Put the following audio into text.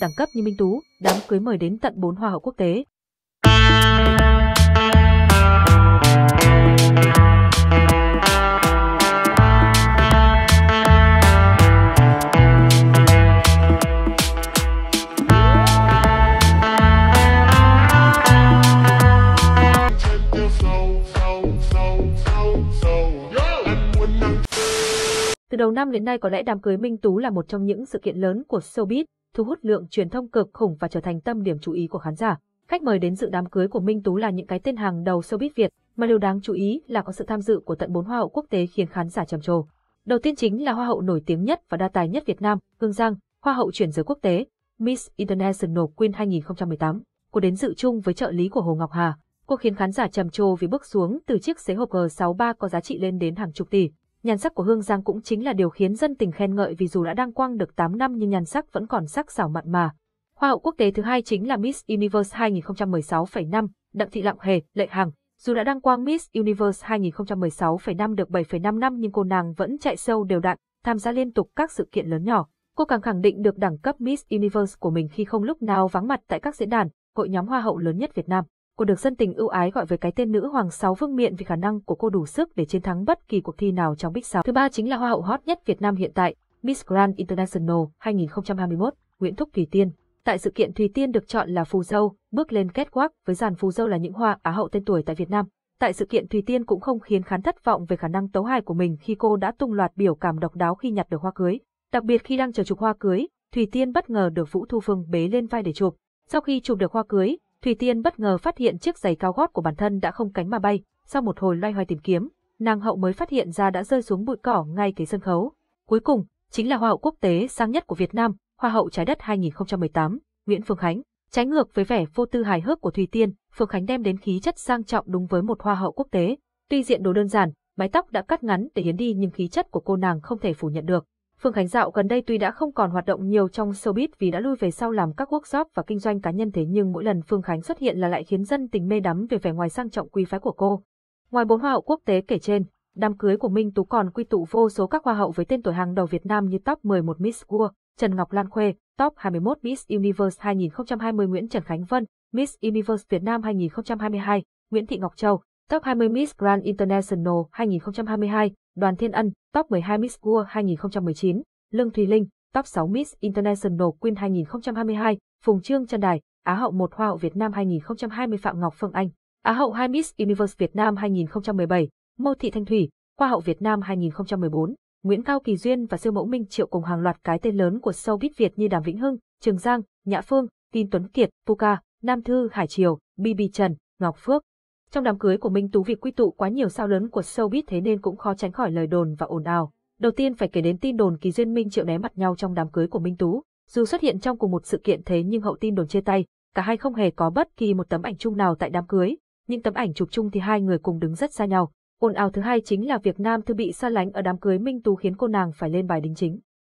đẳng cấp như Minh Tú, đám cưới mời đến tận 4 hoa hậu quốc tế. Từ đầu năm đến nay có lẽ đám cưới Minh Tú là một trong những sự kiện lớn của showbiz thu hút lượng truyền thông cực khủng và trở thành tâm điểm chú ý của khán giả. Khách mời đến dự đám cưới của Minh Tú là những cái tên hàng đầu showbiz Việt, mà điều đáng chú ý là có sự tham dự của tận bốn hoa hậu quốc tế khiến khán giả trầm trồ. Đầu tiên chính là hoa hậu nổi tiếng nhất và đa tài nhất Việt Nam, Hương Giang, hoa hậu chuyển giới quốc tế, Miss International Queen 2018. Cô đến dự chung với trợ lý của Hồ Ngọc Hà. Cô khiến khán giả trầm trồ vì bước xuống từ chiếc xế hộp G63 có giá trị lên đến hàng chục tỷ. Nhan sắc của Hương Giang cũng chính là điều khiến dân tình khen ngợi vì dù đã đăng quang được 8 năm nhưng nhan sắc vẫn còn sắc sảo mặn mà. Hoa hậu quốc tế thứ hai chính là Miss Universe 2016,5, Đặng Thị Lặng Hề, Lệ Hằng. Dù đã đăng quang Miss Universe 2016,5 được 7,5 năm nhưng cô nàng vẫn chạy sâu đều đặn, tham gia liên tục các sự kiện lớn nhỏ. Cô càng khẳng định được đẳng cấp Miss Universe của mình khi không lúc nào vắng mặt tại các diễn đàn, hội nhóm hoa hậu lớn nhất Việt Nam cô được dân tình ưu ái gọi với cái tên nữ hoàng sáu vương miện vì khả năng của cô đủ sức để chiến thắng bất kỳ cuộc thi nào trong Big Sáu. Thứ ba chính là hoa hậu hot nhất Việt Nam hiện tại, Miss Grand International 2021, Nguyễn Thúc Thủy Tiên. Tại sự kiện Thùy Tiên được chọn là phù dâu, bước lên kết quắc với dàn phù dâu là những hoa á hậu tên tuổi tại Việt Nam. Tại sự kiện Thùy Tiên cũng không khiến khán thất vọng về khả năng tấu hài của mình khi cô đã tung loạt biểu cảm độc đáo khi nhặt được hoa cưới. Đặc biệt khi đang chờ chụp hoa cưới, Thùy Tiên bất ngờ được Vũ Thu Phương bế lên vai để chụp. Sau khi chụp được hoa cưới, Thủy Tiên bất ngờ phát hiện chiếc giày cao gót của bản thân đã không cánh mà bay, sau một hồi loay hoay tìm kiếm, nàng hậu mới phát hiện ra đã rơi xuống bụi cỏ ngay kế sân khấu. Cuối cùng, chính là hoa hậu quốc tế sang nhất của Việt Nam, hoa hậu trái đất 2018, Nguyễn Phương Khánh. Trái ngược với vẻ vô tư hài hước của Thùy Tiên, Phương Khánh đem đến khí chất sang trọng đúng với một hoa hậu quốc tế. Tuy diện đồ đơn giản, mái tóc đã cắt ngắn để hiến đi nhưng khí chất của cô nàng không thể phủ nhận được. Phương Khánh Dạo gần đây tuy đã không còn hoạt động nhiều trong showbiz vì đã lui về sau làm các workshop và kinh doanh cá nhân thế nhưng mỗi lần Phương Khánh xuất hiện là lại khiến dân tình mê đắm về vẻ ngoài sang trọng quý phái của cô. Ngoài bốn hoa hậu quốc tế kể trên, đám cưới của Minh Tú còn quy tụ vô số các hoa hậu với tên tuổi hàng đầu Việt Nam như top 11 Miss World, Trần Ngọc Lan Khuê, top 21 Miss Universe 2020 Nguyễn Trần Khánh Vân, Miss Universe Việt Nam 2022, Nguyễn Thị Ngọc Châu, top 20 Miss Grand International 2022, Đoàn Thiên Ân, top 12 Miss World 2019, Lương Thùy Linh, top 6 Miss International Queen 2022, Phùng Trương Trần Đài, Á hậu 1 Hoa hậu Việt Nam 2020 Phạm Ngọc Phương Anh, Á hậu 2 Miss Universe Việt Nam 2017, Mô Thị Thanh Thủy, Hoa hậu Việt Nam 2014, Nguyễn Cao Kỳ Duyên và siêu mẫu Minh Triệu cùng hàng loạt cái tên lớn của showbiz Việt như Đàm Vĩnh Hưng, Trường Giang, Nhã Phương, Tin Tuấn Kiệt, Puka, Nam Thư Hải Triều, BB Trần, Ngọc Phước, trong đám cưới của Minh Tú việc quy tụ quá nhiều sao lớn của showbiz thế nên cũng khó tránh khỏi lời đồn và ồn ào. Đầu tiên phải kể đến tin đồn Kỳ Duyên Minh Triệu né mặt nhau trong đám cưới của Minh Tú. Dù xuất hiện trong cùng một sự kiện thế nhưng hậu tin đồn chia tay, cả hai không hề có bất kỳ một tấm ảnh chung nào tại đám cưới. Những tấm ảnh chụp chung thì hai người cùng đứng rất xa nhau. Ồn ào thứ hai chính là việc Nam Thư bị xa lánh ở đám cưới Minh Tú khiến cô nàng phải lên bài đính chính.